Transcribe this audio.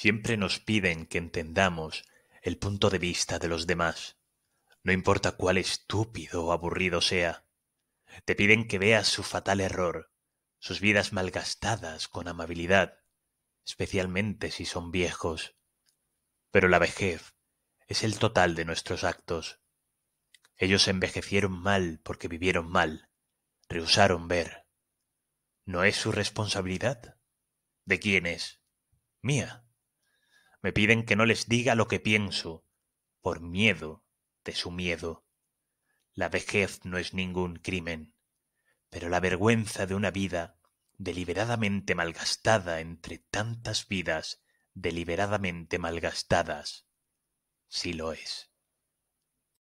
Siempre nos piden que entendamos el punto de vista de los demás, no importa cuál estúpido o aburrido sea. Te piden que veas su fatal error, sus vidas malgastadas con amabilidad, especialmente si son viejos. Pero la vejez es el total de nuestros actos. Ellos envejecieron mal porque vivieron mal, rehusaron ver. ¿No es su responsabilidad? ¿De quién es? Mía. Me piden que no les diga lo que pienso, por miedo de su miedo. La vejez no es ningún crimen, pero la vergüenza de una vida deliberadamente malgastada entre tantas vidas deliberadamente malgastadas, sí lo es.